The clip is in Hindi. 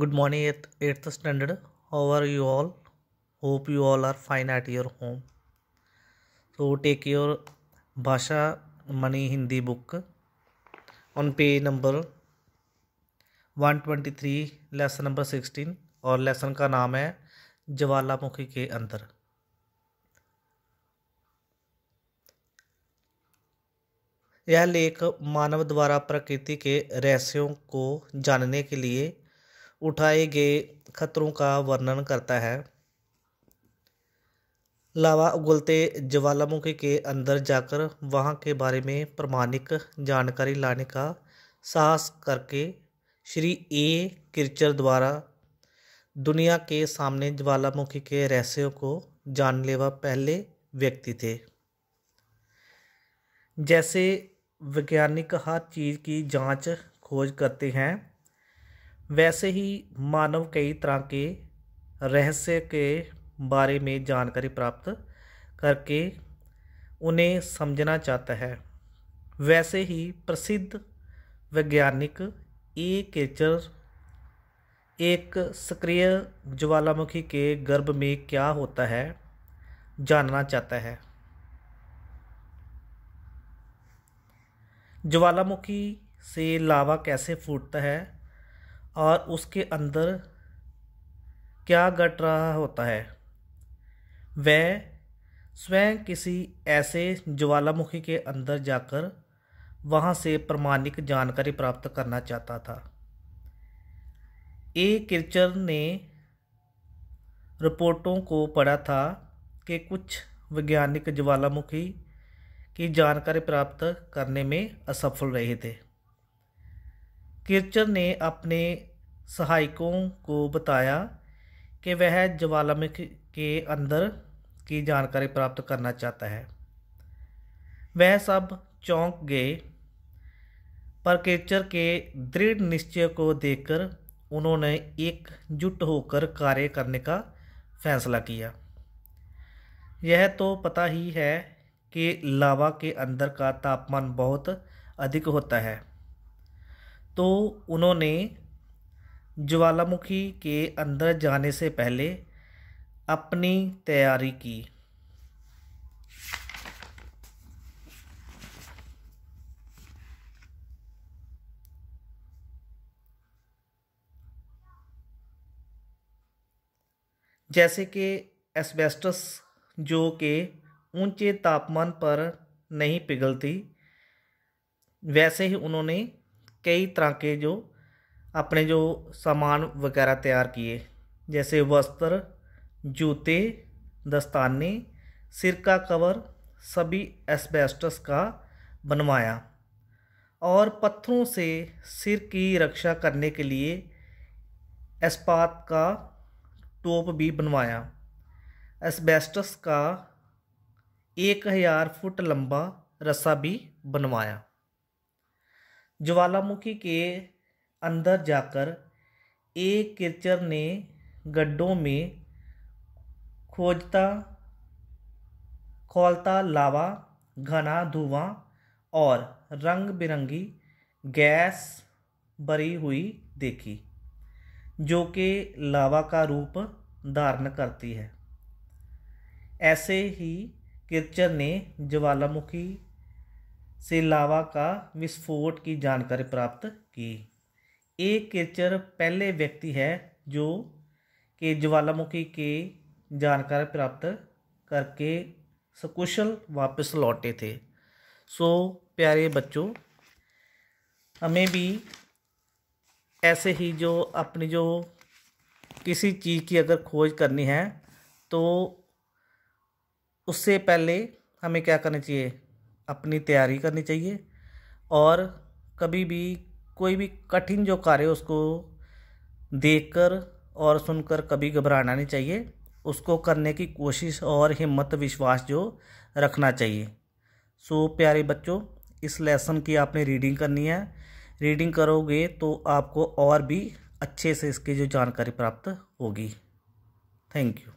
good morning 8th standard how are you all hope you all are fine at your home so take your bhasha mani hindi book on page number 123 lesson number 16 और लेसन का नाम है ज्वालामुखी के अंदर यह लेख मानव द्वारा प्रकृति के रहस्यों को जानने के लिए उठाए गए खतरों का वर्णन करता है लावा उगलते ज्वालामुखी के अंदर जाकर वहाँ के बारे में प्रमाणिक जानकारी लाने का साहस करके श्री ए किरचर द्वारा दुनिया के सामने ज्वालामुखी के रहस्यों को जानलेवा पहले व्यक्ति थे जैसे वैज्ञानिक हर चीज़ की जांच खोज करते हैं वैसे ही मानव कई तरह के रहस्य के बारे में जानकारी प्राप्त करके उन्हें समझना चाहता है वैसे ही प्रसिद्ध वैज्ञानिक ए केचर एक सक्रिय ज्वालामुखी के गर्भ में क्या होता है जानना चाहता है ज्वालामुखी से लावा कैसे फूटता है और उसके अंदर क्या घट रहा होता है वह स्वयं किसी ऐसे ज्वालामुखी के अंदर जाकर वहाँ से प्रमाणिक जानकारी प्राप्त करना चाहता था ए किचर ने रिपोर्टों को पढ़ा था कि कुछ वैज्ञानिक ज्वालामुखी की जानकारी प्राप्त करने में असफल रहे थे किरचर ने अपने सहायकों को बताया कि वह ज्वालामुखी के अंदर की जानकारी प्राप्त करना चाहता है वह सब चौंक गए पर किरचर के दृढ़ निश्चय को देखकर उन्होंने एकजुट होकर कार्य करने का फैसला किया यह तो पता ही है कि लावा के अंदर का तापमान बहुत अधिक होता है तो उन्होंने ज्वालामुखी के अंदर जाने से पहले अपनी तैयारी की जैसे कि एस्बेस्टस जो कि ऊंचे तापमान पर नहीं पिघलती वैसे ही उन्होंने कई तरह के जो अपने जो सामान वगैरह तैयार किए जैसे वस्त्र जूते दस्ताने सिर का कवर सभी एस्बेस्टस का बनवाया और पत्थरों से सिर की रक्षा करने के लिए एस्पात का टोप भी बनवाया एस्बेस्टस का एक हज़ार फुट लंबा रस्सा भी बनवाया ज्वालामुखी के अंदर जाकर एक किरचर ने गड्ढों में खोजता खोलता लावा घना धुआं और रंग बिरंगी गैस भरी हुई देखी जो कि लावा का रूप धारण करती है ऐसे ही किरचर ने ज्वालामुखी से लावा का विस्फोट की जानकारी प्राप्त की एक केचर पहले व्यक्ति है जो के ज्वालामुखी के जानकारी प्राप्त करके सकुशल वापस लौटे थे सो प्यारे बच्चों हमें भी ऐसे ही जो अपनी जो किसी चीज़ की अगर खोज करनी है तो उससे पहले हमें क्या करना चाहिए अपनी तैयारी करनी चाहिए और कभी भी कोई भी कठिन जो कार्य उसको देखकर और सुनकर कभी घबराना नहीं चाहिए उसको करने की कोशिश और हिम्मत विश्वास जो रखना चाहिए सो प्यारे बच्चों इस लेसन की आपने रीडिंग करनी है रीडिंग करोगे तो आपको और भी अच्छे से इसकी जो जानकारी प्राप्त होगी थैंक यू